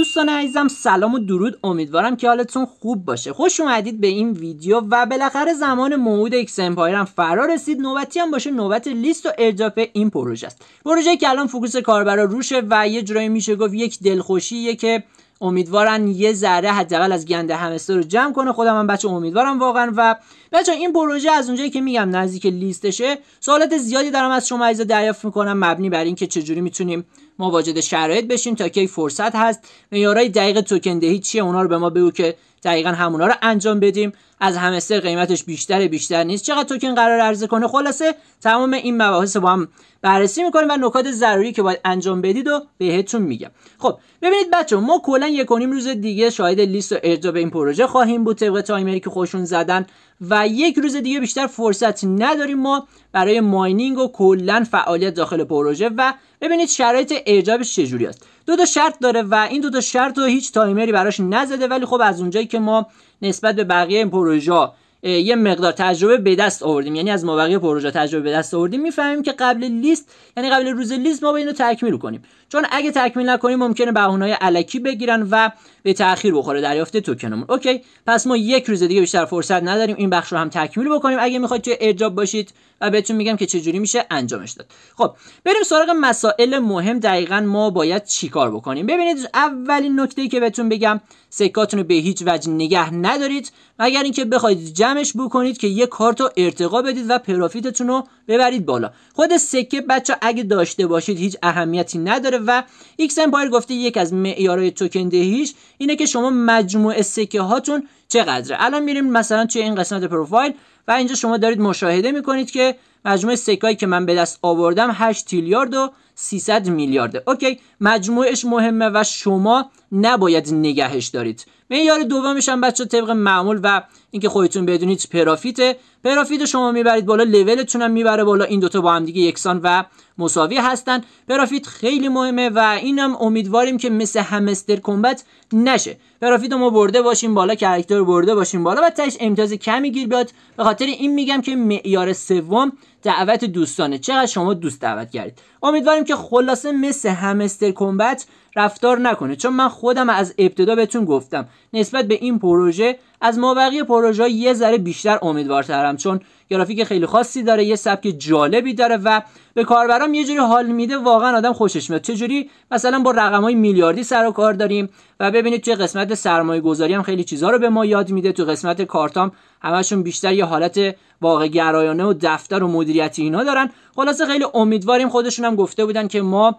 دوستان عزیزم سلام و درود امیدوارم که حالتون خوب باشه خوش اومدید به این ویدیو و بالاخره زمان موعود ایکس امپایر هم فرا رسید نوبتی هم باشه نوبت لیست و ارجاف این پروژه است پروژه که الان فوکوس کاربرا روشه و یه جورایی میشه گفت یک دلخوشیه که امیدوارن یه ذره حداقل از گنده همستر رو جمع کنه خودم هم بچه امیدوارم واقعا و بچه این پروژه از اونجایی که میگم نزدیک لیستشه سوالات زیادی دارم از شما عزیزا دریافت میکنم مبنی بر اینکه چجوری میتونیم واجد شرایط بشیم تا کی فرصت هست معیارهای دقیق توکن دهی چیه اونا رو به ما بگو که دقیقا همونا رو انجام بدیم از همستر قیمتش بیشتر بیشتر نیست چقدر توکن قرار عرضه کنه خلاصه تمام این مباحث با هم بررسی میکنیم و نکات ضروری که باید انجام بدید و بهتون میگم خب ببینید بچه ما کلا یک روز دیگه شاید لیست و به این پروژه خواهیم بود طبق تایمری که خوشون زدن و یک روز دیگه بیشتر فرصت نداریم ما برای ماینینگ و کلا فعالیت داخل پروژه و ببینید شرایط اعجابش چجوری است دو تا شرط داره و این دو تا شرط رو هیچ تایمری براش نزده ولی خب از اونجایی که ما نسبت به بقیه این پروژه یه مقدار تجربه به دست آوردیم یعنی از ما بقیه پروژه تجربه به دست آوردیم میفهمیم که قبل لیست یعنی قبل روز لیست ما به اینو تکمیل کنیم چون اگه تکمیل نکنیم ممکنه بهونه‌های علکی بگیرن و به تاخیر بخوره دریافت توکنمون اوکی پس ما یک روز دیگه بیشتر فرصت نداریم این بخش رو هم تکمیل بکنیم اگه میخواید که ارجاب باشید و بهتون میگم که چجوری میشه انجامش داد خب بریم سراغ مسائل مهم دقیقا ما باید چیکار بکنیم ببینید اولین نکته ای که بهتون بگم سکاتون رو به هیچ وجه نگه ندارید مگر اینکه بخواید جمعش بکنید که یه کارت رو ارتقا بدید و پروفیتتون رو ببرید بالا خود سکه بچه اگه داشته باشید هیچ اهمیتی نداره و ایکس امپایر گفته یک از معیارهای توکن دهیش اینه که شما مجموع سکه هاتون چقدره الان میریم مثلا توی این قسمت پروفایل و اینجا شما دارید مشاهده میکنید که مجموع سکایی که من به دست آوردم 8 تیلیارد و 300 میلیارده اوکی مجموعش مهمه و شما نباید نگهش دارید معیار دومش هم بچه طبق معمول و اینکه خودتون بدونید پرافیت پرافیت شما میبرید بالا لولتون هم میبره بالا این دوتا با هم دیگه یکسان و مساوی هستن پرافیت خیلی مهمه و اینم امیدواریم که مثل همستر کمبت نشه پرافیت ما برده باشیم بالا کرکتر برده باشیم بالا و تش امتیاز کمی گیر بیاد به خاطر این میگم که معیار سوم دعوت دوستانه چقدر شما دوست دعوت کردید امیدواریم که خلاصه مثل همستر کمبت رفتار نکنه چون من خودم از ابتدا بهتون گفتم نسبت به این پروژه از مابقی پروژه یه ذره بیشتر امیدوارترم چون گرافیک خیلی خاصی داره یه سبک جالبی داره و به کاربرام یه جوری حال میده واقعا آدم خوشش میاد جوری مثلا با رقم های میلیاردی سر و کار داریم و ببینید توی قسمت سرمایه گذاری هم خیلی چیزها رو به ما یاد میده تو قسمت کارتام همشون بیشتر یه حالت واقع گرایانه و دفتر و مدیریتی اینا دارن خلاص خیلی امیدواریم خودشون هم گفته بودن که ما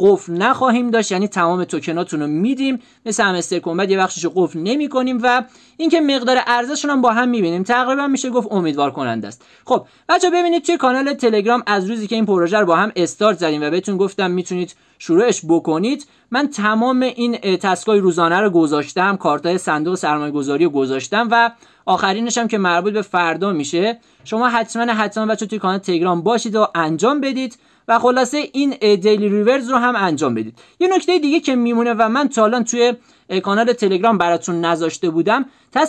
قفل نخواهیم داشت یعنی تمام توکناتون رو میدیم مثل همستر کمبت یه بخشش قفل کنیم و این مقدار ارزششون هم با هم میبینیم تقریبا میشه گفت امیدوار کننده است خب بچا ببینید توی کانال تلگرام از روزی که این پروژه رو با هم استارت زدیم و بهتون گفتم میتونید شروعش بکنید من تمام این تسکای روزانه رو گذاشتم کارتای صندوق سرمایه گذاری رو گذاشتم و آخرینش هم که مربوط به فردا میشه شما حتما حتما بچه توی کانال تلگرام باشید و انجام بدید و خلاصه این دیلی ریورز رو هم انجام بدید یه نکته دیگه که میمونه و من تا الان توی کانال تلگرام براتون نذاشته بودم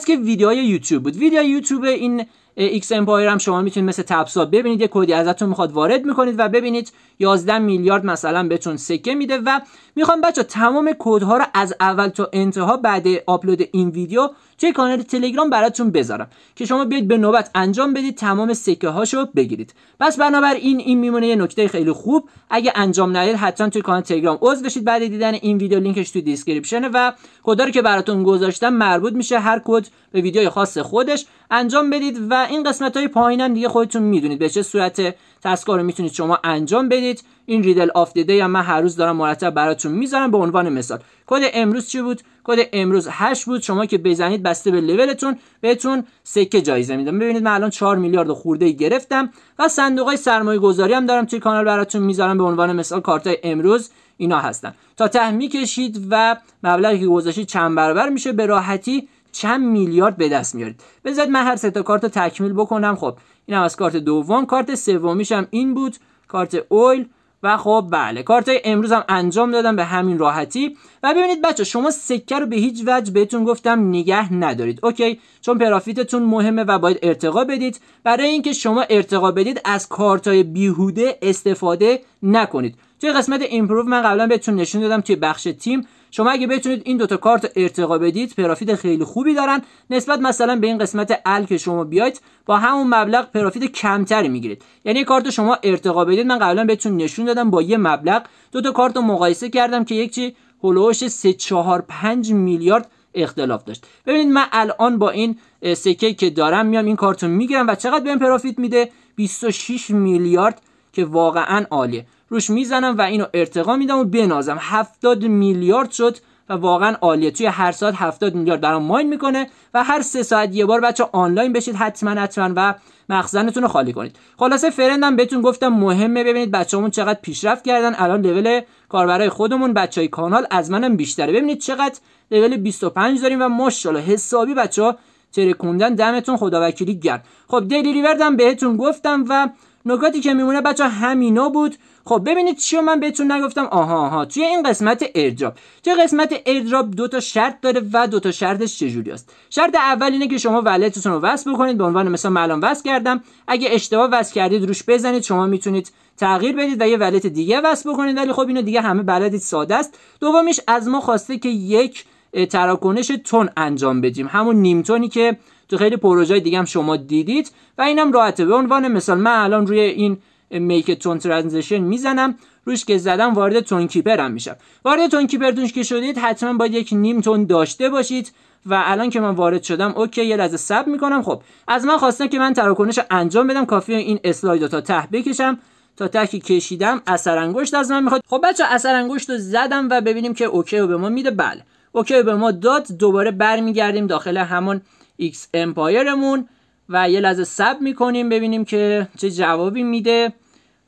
که ویدیوهای یوتیوب بود ویدیو یوتیوب این ایکس امپایر هم شما میتونید مثل تپسا ببینید یه کدی ازتون میخواد وارد میکنید و ببینید 11 میلیارد مثلا بهتون سکه میده و میخوام بچه تمام کدها رو از اول تا انتها بعد آپلود این ویدیو توی کانال تلگرام براتون بذارم که شما بیاید به نوبت انجام بدید تمام سکه هاشو بگیرید پس بنابر این این میمونه یه نکته خیلی خوب اگه انجام ندید حتما توی کانال تلگرام عضو بشید بعد دیدن این ویدیو لینکش توی دیسکریپشنه و خدا رو که براتون گذاشتم مربوط میشه هر کد به ویدیو خاص خودش انجام بدید و این قسمت های هم دیگه خودتون میدونید به چه صورت تسکار رو میتونید شما انجام بدید این ریدل آف دیده یا من هر روز دارم مرتب براتون میذارم به عنوان مثال کد امروز چی بود کد امروز 8 بود شما که بزنید بسته به لولتون بهتون سکه جایزه میدم ببینید من الان 4 میلیارد خورده گرفتم و صندوق های سرمایه گذاری هم دارم توی کانال براتون میذارم به عنوان مثال کارت های امروز اینا هستن تا ته کشید و مبلغی که گذاشتید چند برابر میشه به راحتی چند میلیارد به دست میارید بذارید من هر سه تا کارت رو تکمیل بکنم خب اینم از کارت دوم کارت سومیشم این بود کارت اویل و خب بله کارت امروز هم انجام دادم به همین راحتی و ببینید بچه شما سکه رو به هیچ وجه بهتون گفتم نگه ندارید اوکی چون پرافیتتون مهمه و باید ارتقا بدید برای اینکه شما ارتقا بدید از کارت های بیهوده استفاده نکنید توی قسمت ایمپروو من قبلا بهتون نشون دادم توی بخش تیم شما اگه بتونید این دوتا کارت ارتقا بدید پرافید خیلی خوبی دارن نسبت مثلا به این قسمت ال که شما بیاید با همون مبلغ پرافید کمتری میگیرید یعنی کارت شما ارتقا بدید من قبلا بهتون نشون دادم با یه مبلغ دوتا کارت رو مقایسه کردم که یک هلوش 3 4 5 میلیارد اختلاف داشت ببینید من الان با این سکه که دارم میام این کارت رو میگیرم و چقدر بهم پرافیت میده 26 میلیارد که واقعا عالیه روش میزنم و اینو ارتقا میدم و بنازم 70 میلیارد شد و واقعا عالیه توی هر ساعت 70 میلیارد برام ماین میکنه و هر سه ساعت یه بار بچه آنلاین بشید حتما حتما و مخزنتون رو خالی کنید خلاصه فرندم بهتون گفتم مهمه ببینید بچه‌مون چقدر پیشرفت کردن الان لول کاربرای خودمون بچهای کانال از منم بیشتره ببینید چقدر لول 25 داریم و ماشاءالله حسابی بچه‌ها ترکوندن دمتون خداوکیلی گرد خب دیلی ریوردم بهتون گفتم و نکاتی که میمونه بچه همینا بود خب ببینید چیو من بهتون نگفتم آها آها توی این قسمت ایردراپ توی قسمت ایردراپ دو تا شرط داره و دو تا شرطش چجوری است شرط اول اینه که شما ولتتون رو وصل بکنید به عنوان مثلا معلوم کردم اگه اشتباه وصل کردید روش بزنید شما میتونید تغییر بدید و یه ولت دیگه وصل بکنید ولی خب اینو دیگه همه بلدید ساده است دومیش از ما خواسته که یک تراکنش تون انجام بدیم همون نیمتونی که تو خیلی پروژه دیگه هم شما دیدید و اینم راحته به عنوان مثال من الان روی این میک تون ترانزیشن میزنم روش که زدم وارد تون کیپرم میشم وارد تون تونش که شدید حتما باید یک نیم تون داشته باشید و الان که من وارد شدم اوکی یه لحظه سب میکنم خب از من خواستم که من تراکنش انجام بدم کافی این اسلاید رو تا ته بکشم تا تکی کشیدم اثر انگشت از من میخواد خب بچه اثر انگشت رو زدم و ببینیم که اوکی رو به ما میده بله اوکی به ما داد دوباره برمیگردیم داخل همون ایکس امپایرمون و یه لحظه سب میکنیم ببینیم که چه جوابی میده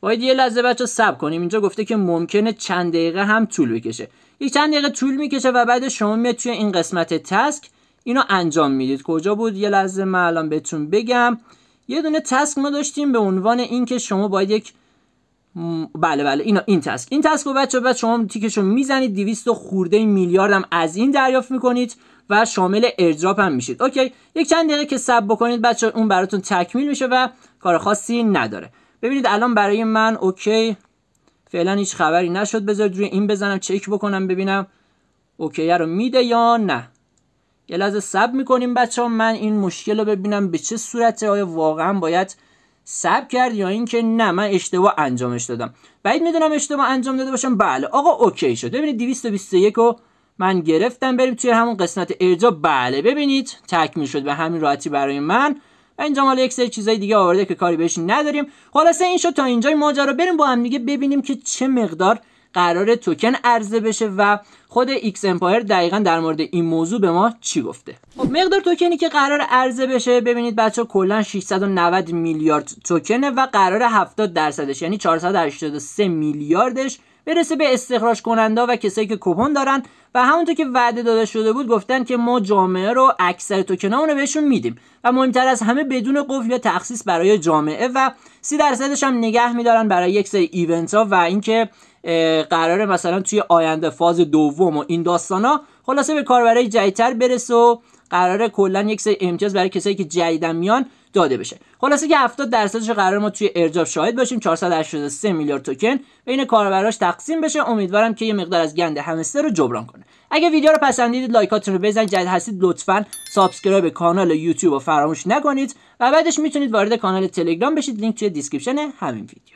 باید یه لحظه بچه سب کنیم اینجا گفته که ممکنه چند دقیقه هم طول بکشه یک چند دقیقه طول میکشه و بعد شما میاد توی این قسمت تسک اینو انجام میدید کجا بود یه لحظه من الان بهتون بگم یه دونه تسک ما داشتیم به عنوان اینکه شما باید یک بله بله اینا این تسک این تسک رو بچه بعد شما تیکشو رو میزنید 200 خورده میلیارد هم از این دریافت میکنید و شامل ایردراپ هم میشید اوکی یک چند دقیقه که سب بکنید بچه اون براتون تکمیل میشه و کار خاصی نداره ببینید الان برای من اوکی فعلا هیچ خبری نشد بذارید روی این بزنم چک بکنم ببینم اوکی رو میده یا نه یه لحظه سب میکنیم بچه من این مشکل رو ببینم به چه صورته آیا واقعا باید سب کرد یا اینکه نه من اشتباه انجامش دادم بعید میدونم اشتباه انجام داده باشم بله آقا اوکی شد ببینید 221 رو من گرفتم بریم توی همون قسمت ارجا بله ببینید تکمیل شد به همین راحتی برای من و اینجا مال یک سری چیزای دیگه آورده که کاری بهش نداریم خلاصه این شد تا اینجای ماجرا بریم با هم دیگه ببینیم که چه مقدار قرار توکن عرضه بشه و خود ایکس امپایر دقیقا در مورد این موضوع به ما چی گفته خب مقدار توکنی که قرار عرضه بشه ببینید بچه کلا 690 میلیارد توکنه و قرار 70 درصدش یعنی 483 میلیاردش برسه به استخراج کننده و کسایی که کپون دارن و همونطور که وعده داده شده بود گفتن که ما جامعه رو اکثر توکن رو بهشون میدیم و مهمتر از همه بدون قفل یا تخصیص برای جامعه و سی درصدش هم نگه میدارن برای یک سری ایونت ها و اینکه قراره مثلا توی آینده فاز دوم و این داستانا خلاصه به کاربرای جدیدتر برسه و قراره کلا یک سری امتیاز برای کسایی که جدیدن میان داده بشه خلاصه که 70 درصدش قرار ما توی ارجاب شاهد باشیم 483 میلیارد توکن بین کاربراش تقسیم بشه امیدوارم که یه مقدار از گند همستر رو جبران کنه اگه ویدیو رو پسندیدید لایکاتون رو بزنید جدید هستید لطفا سابسکرایب کانال یوتیوب رو فراموش نکنید و بعدش میتونید وارد کانال تلگرام بشید لینک توی دیسکریپشن همین ویدیو